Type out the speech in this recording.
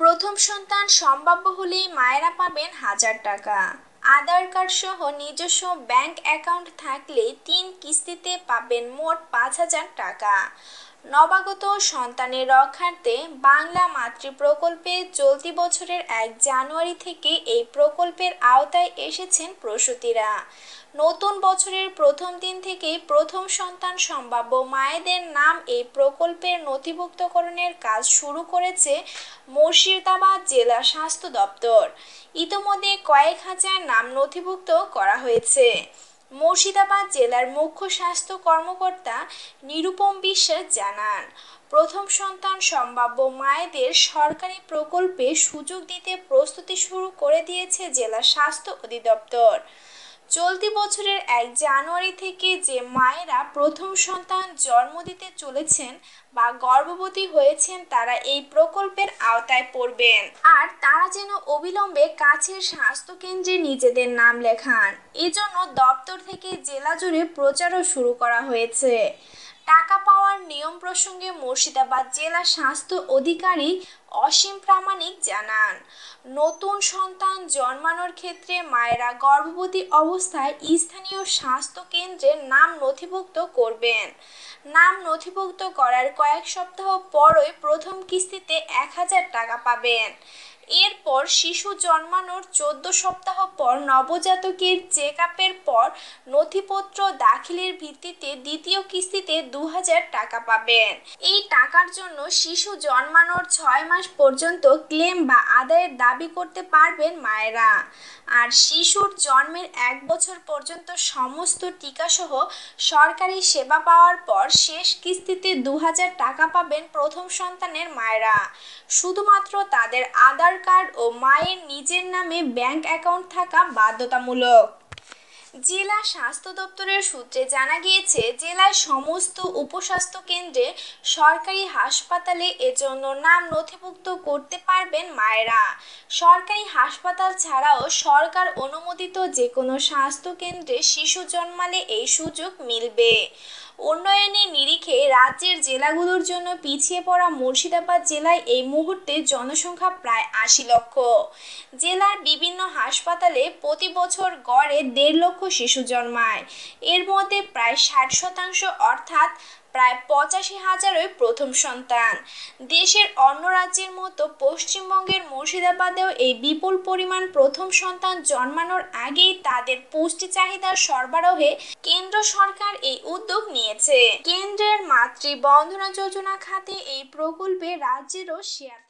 প্রথম সন্তান সম্ভাব্য হলে মায়েরা পাবেন হাজার টাকা আধার কার্ড সহ নিজস্ব ব্যাংক অ্যাকাউন্ট থাকলে তিন কিস্তিতে পাবেন মোট পাঁচ হাজার টাকা নবাগত সন্তানের রক্ষার্থে বাংলা মাতৃ প্রকল্পে চলতি বছরের এক জানুয়ারি থেকে এই প্রকল্পের আওতায় এসেছেন প্রসূতিরা নতুন বছরের প্রথম দিন থেকে প্রথম সন্তান সম্ভাব্য মায়েদের নাম এই প্রকল্পের নথিভুক্তকরণের কাজ শুরু করেছে মুর্শিদাবাদ জেলা স্বাস্থ্য দপ্তর ইতোমধ্যে কয়েক হাজার নাম নথিভুক্ত করা হয়েছে মুর্শিদাবাদ জেলার মুখ্য স্বাস্থ্য কর্মকর্তা নিরুপম বিশ্বাস জানান প্রথম সন্তান সম্ভাব্য মায়েদের সরকারি প্রকল্পে সুযোগ দিতে প্রস্তুতি শুরু করে দিয়েছে জেলা স্বাস্থ্য অধিদপ্তর চলতি বছরের এক জানুয়ারি থেকে যে মায়েরা প্রথম সন্তান জন্ম দিতে চলেছেন বা গর্ভবতী হয়েছেন তারা এই প্রকল্পের আওতায় পড়বেন আর তারা যেন অবিলম্বে কাছের স্বাস্থ্যকেন্দ্রে নিজেদের নাম লেখান এজন্য দপ্তর থেকে জেলা জুড়ে প্রচারও শুরু করা হয়েছে টাকা পাওয়ার নিয়ম প্রসঙ্গে মুর্শিদাবাদ জেলা স্বাস্থ্য অধিকারী অসীম প্রামাণিক জানান নতুন সন্তান জন্মানোর ক্ষেত্রে মায়েরা গর্ভবতী অবস্থায় স্থানীয় স্বাস্থ্য কেন্দ্রে নাম নথিভুক্ত করবেন নাম নথিভুক্ত করার কয়েক সপ্তাহ পরই প্রথম কিস্তিতে এক হাজার টাকা পাবেন এরপর শিশু জন্মানোর চোদ্দ সপ্তাহ পর নবজাতকের চেক আপের পর নথিপত্র দাখিলের ভিত্তিতে দ্বিতীয় কিস্তিতে দু টাকা পাবেন এই টাকার জন্য শিশু জন্মানোর ছয় মাস পর্যন্ত ক্লেম বা আদায়ের দাবি করতে পারবেন মায়েরা আর শিশুর জন্মের এক বছর পর্যন্ত সমস্ত টিকাসহ সরকারি সেবা পাওয়ার পর শেষ কিস্তিতে দু টাকা পাবেন প্রথম সন্তানের মায়েরা শুধুমাত্র তাদের আদার আধার কার্ড ও মায়ের নিজের নামে ব্যাংক অ্যাকাউন্ট থাকা বাধ্যতামূলক জেলা স্বাস্থ্য দপ্তরের সূত্রে জানা গিয়েছে জেলার সমস্ত উপস্বাস্থ্য কেন্দ্রে সরকারি হাসপাতালে এজন্য নাম নথিভুক্ত করতে পারবেন মায়েরা সরকারি হাসপাতাল ছাড়াও সরকার অনুমোদিত যে কোনো স্বাস্থ্য কেন্দ্রে শিশু জন্মালে এই সুযোগ মিলবে উন্নয়নের নিরিখে রাজ্যের জেলাগুলোর জন্য পিছিয়ে পড়া মুর্শিদাবাদ জেলায় এই মুহূর্তে জনসংখ্যা প্রায় আশি লক্ষ জেলার বিভিন্ন হাসপাতালে প্রতি বছর গড়ে দেড় লক্ষ শিশু জন্মায় এর মধ্যে প্রায় ষাট শতাংশ অর্থাৎ প্রায় পঁচাশি হাজারই প্রথম সন্তান দেশের অন্য রাজ্যের মতো পশ্চিমবঙ্গের মুর্শিদাবাদেও এই বিপুল পরিমাণ প্রথম সন্তান জন্মানোর আগেই তাদের পুষ্টি চাহিদা সরবরাহে কেন্দ্র সরকার এই উদ্যোগ নিয়ে নিয়েছে কেন্দ্রের মাতৃ বন্ধনা যোজনা খাতে এই প্রকল্পে রাজ্যেরও শেয়ার